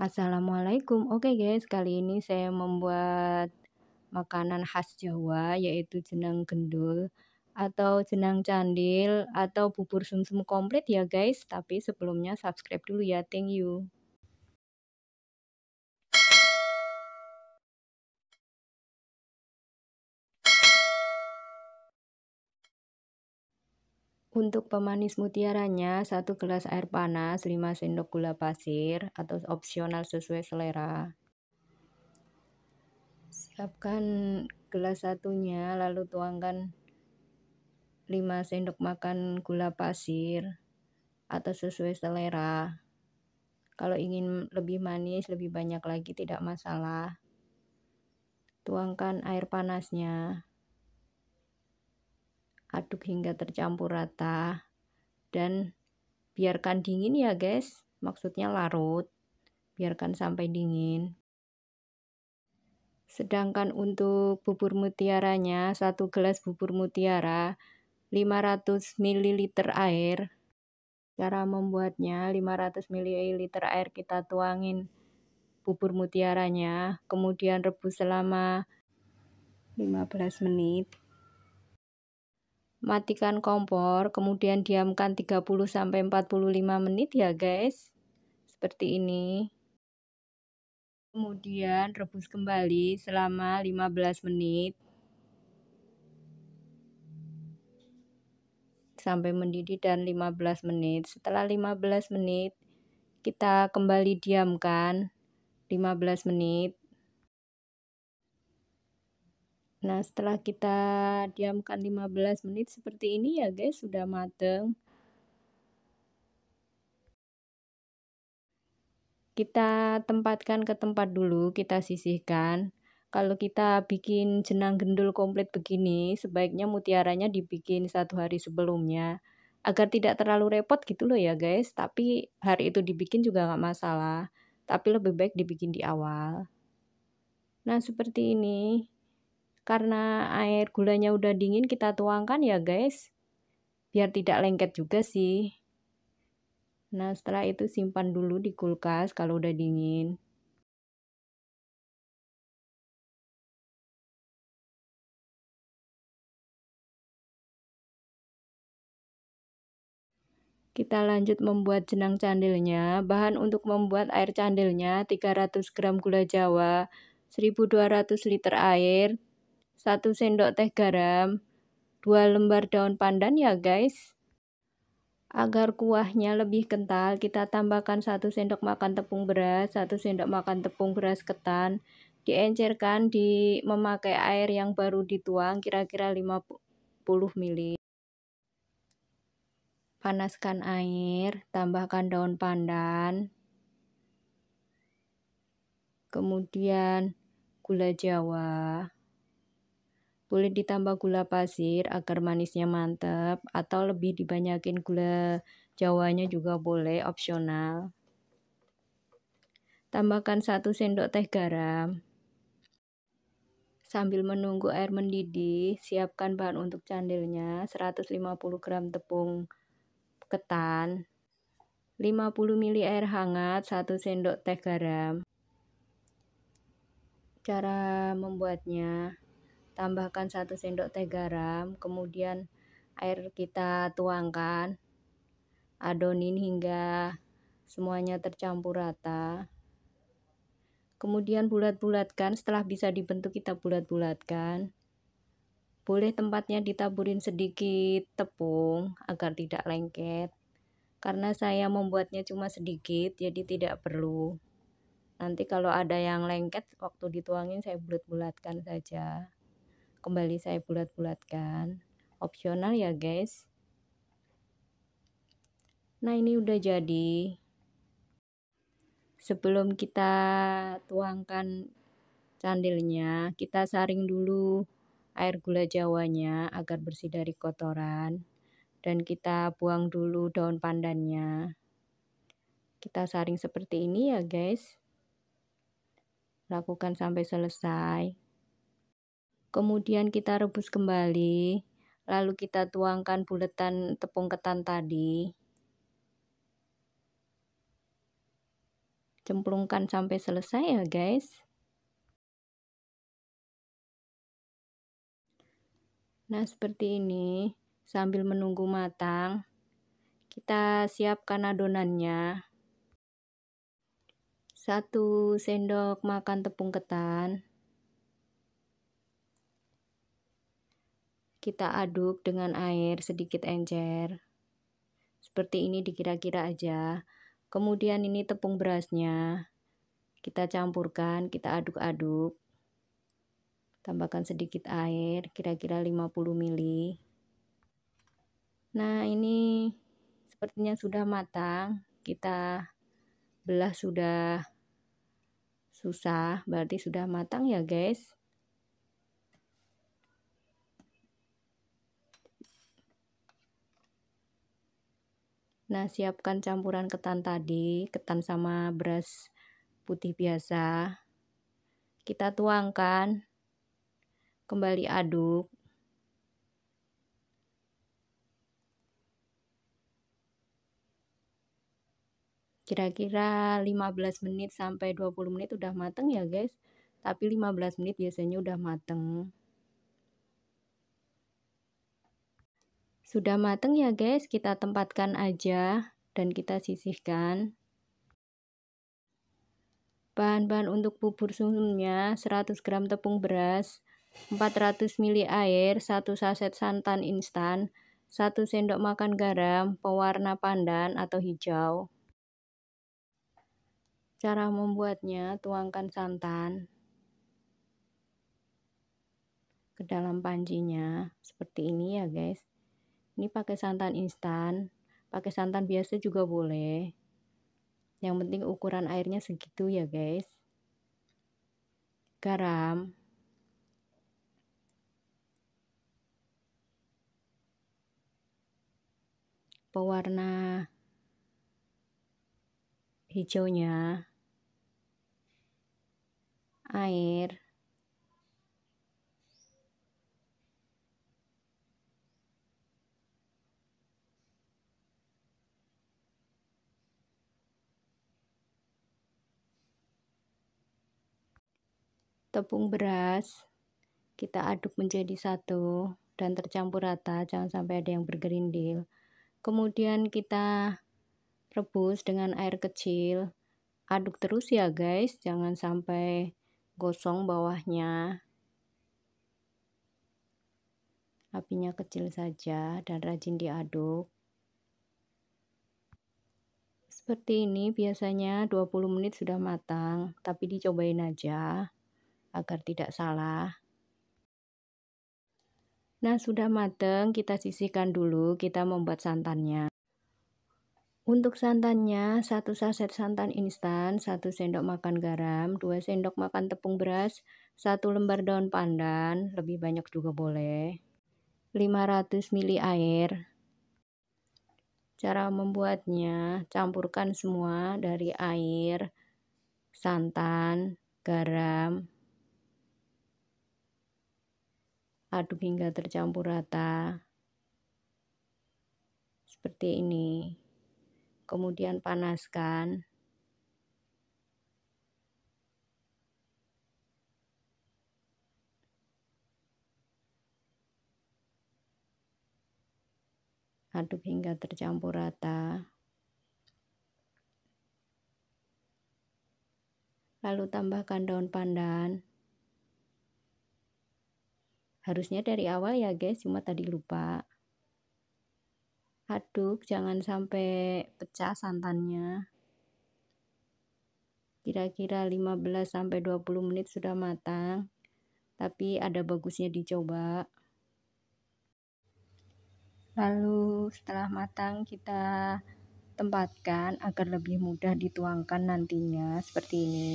Assalamualaikum. Oke guys, kali ini saya membuat makanan khas Jawa yaitu jenang gendul atau jenang candil atau bubur sumsum komplit ya guys. Tapi sebelumnya subscribe dulu ya. Thank you. Untuk pemanis mutiaranya, satu gelas air panas, 5 sendok gula pasir atau opsional sesuai selera. Siapkan gelas satunya, lalu tuangkan 5 sendok makan gula pasir atau sesuai selera. Kalau ingin lebih manis, lebih banyak lagi tidak masalah. Tuangkan air panasnya aduk hingga tercampur rata dan biarkan dingin ya guys maksudnya larut biarkan sampai dingin sedangkan untuk bubur mutiaranya satu gelas bubur mutiara 500 ml air cara membuatnya 500 ml air kita tuangin bubur mutiaranya kemudian rebus selama 15 menit matikan kompor, kemudian diamkan 30 sampai 45 menit ya guys. Seperti ini. Kemudian rebus kembali selama 15 menit. Sampai mendidih dan 15 menit. Setelah 15 menit kita kembali diamkan 15 menit. Nah, setelah kita diamkan 15 menit seperti ini ya guys, sudah mateng. Kita tempatkan ke tempat dulu, kita sisihkan. Kalau kita bikin jenang gendul komplit begini, sebaiknya mutiaranya dibikin satu hari sebelumnya. Agar tidak terlalu repot gitu loh ya guys, tapi hari itu dibikin juga gak masalah. Tapi lebih baik dibikin di awal. Nah, seperti ini karena air gulanya udah dingin kita tuangkan ya guys biar tidak lengket juga sih nah setelah itu simpan dulu di kulkas kalau udah dingin Kita lanjut membuat jenang candilnya. Bahan untuk membuat air candilnya 300 gram gula jawa, 1200 liter air, 1 sendok teh garam, 2 lembar daun pandan ya guys. Agar kuahnya lebih kental, kita tambahkan 1 sendok makan tepung beras, 1 sendok makan tepung beras ketan. Diencerkan di memakai air yang baru dituang kira-kira 50 ml. Panaskan air, tambahkan daun pandan. Kemudian gula jawa. Boleh ditambah gula pasir agar manisnya mantap atau lebih dibanyakin gula jawanya juga boleh opsional. Tambahkan 1 sendok teh garam. Sambil menunggu air mendidih, siapkan bahan untuk candilnya, 150 gram tepung ketan, 50 ml air hangat, 1 sendok teh garam. Cara membuatnya, tambahkan satu sendok teh garam kemudian air kita tuangkan adonin hingga semuanya tercampur rata kemudian bulat-bulatkan setelah bisa dibentuk kita bulat-bulatkan boleh tempatnya ditaburin sedikit tepung agar tidak lengket karena saya membuatnya cuma sedikit jadi tidak perlu nanti kalau ada yang lengket waktu dituangin saya bulat-bulatkan saja kembali saya bulat-bulatkan opsional ya guys nah ini udah jadi sebelum kita tuangkan candilnya kita saring dulu air gula jawanya agar bersih dari kotoran dan kita buang dulu daun pandannya kita saring seperti ini ya guys lakukan sampai selesai Kemudian kita rebus kembali. Lalu kita tuangkan buletan tepung ketan tadi. Cemplungkan sampai selesai ya guys. Nah, seperti ini. Sambil menunggu matang, kita siapkan adonannya. Satu sendok makan tepung ketan, kita aduk dengan air sedikit encer seperti ini dikira-kira aja kemudian ini tepung berasnya kita campurkan kita aduk-aduk tambahkan sedikit air kira-kira 50 ml nah ini sepertinya sudah matang kita belah sudah susah berarti sudah matang ya guys Nah, siapkan campuran ketan tadi, ketan sama beras putih biasa. Kita tuangkan. Kembali aduk. Kira-kira 15 menit sampai 20 menit udah mateng ya, guys. Tapi 15 menit biasanya udah mateng. Sudah mateng ya guys, kita tempatkan aja dan kita sisihkan. Bahan-bahan untuk bubur sumsumnya 100 gram tepung beras, 400 ml air, 1 saset santan instan, 1 sendok makan garam, pewarna pandan atau hijau. Cara membuatnya, tuangkan santan ke dalam pancinya seperti ini ya guys ini pakai santan instan pakai santan biasa juga boleh yang penting ukuran airnya segitu ya guys garam pewarna hijaunya air tepung beras kita aduk menjadi satu dan tercampur rata jangan sampai ada yang bergerindil kemudian kita rebus dengan air kecil aduk terus ya guys jangan sampai gosong bawahnya apinya kecil saja dan rajin diaduk seperti ini biasanya 20 menit sudah matang tapi dicobain aja agar tidak salah. Nah, sudah mateng, kita sisihkan dulu, kita membuat santannya. Untuk santannya, satu saset santan instan, satu sendok makan garam, dua sendok makan tepung beras, satu lembar daun pandan, lebih banyak juga boleh, 500 ml air. Cara membuatnya, campurkan semua dari air, santan, garam, aduk hingga tercampur rata seperti ini kemudian panaskan aduk hingga tercampur rata lalu tambahkan daun pandan Harusnya dari awal ya guys, cuma tadi lupa. Aduk, jangan sampai pecah santannya. Kira-kira 15 sampai 20 menit sudah matang. Tapi ada bagusnya dicoba. Lalu setelah matang kita tempatkan agar lebih mudah dituangkan nantinya seperti ini.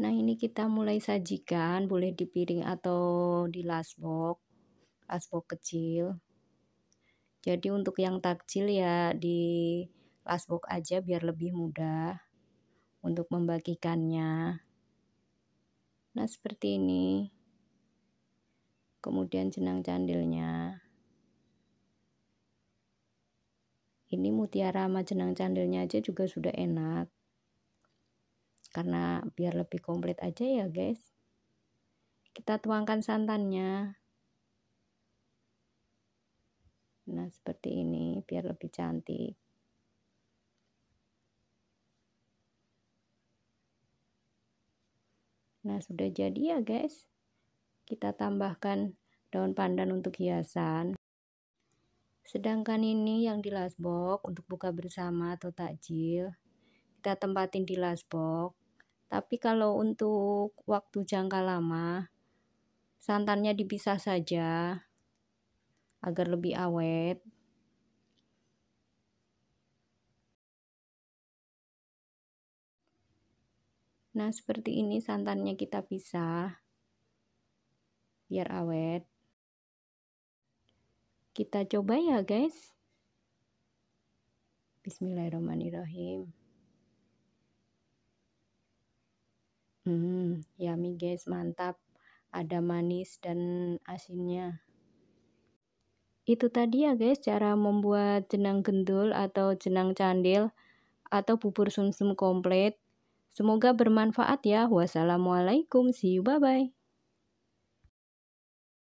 Nah, ini kita mulai sajikan, boleh di piring atau di lasbok, lasbok kecil. Jadi untuk yang takjil ya di lasbok aja biar lebih mudah untuk membagikannya. Nah, seperti ini. Kemudian jenang candilnya. Ini mutiara sama jenang candilnya aja juga sudah enak karena biar lebih komplit aja ya guys kita tuangkan santannya nah seperti ini biar lebih cantik nah sudah jadi ya guys kita tambahkan daun pandan untuk hiasan sedangkan ini yang di lasbok untuk buka bersama atau takjil kita tempatin di lasbok tapi kalau untuk waktu jangka lama, santannya dipisah saja agar lebih awet. Nah, seperti ini santannya kita pisah biar awet. Kita coba ya, guys. Bismillahirrahmanirrahim. Hmm, yummy guys, mantap. Ada manis dan asinnya. Itu tadi ya guys cara membuat jenang gendul atau jenang candil atau bubur sumsum komplit. Semoga bermanfaat ya. Wassalamualaikum, see you, bye-bye.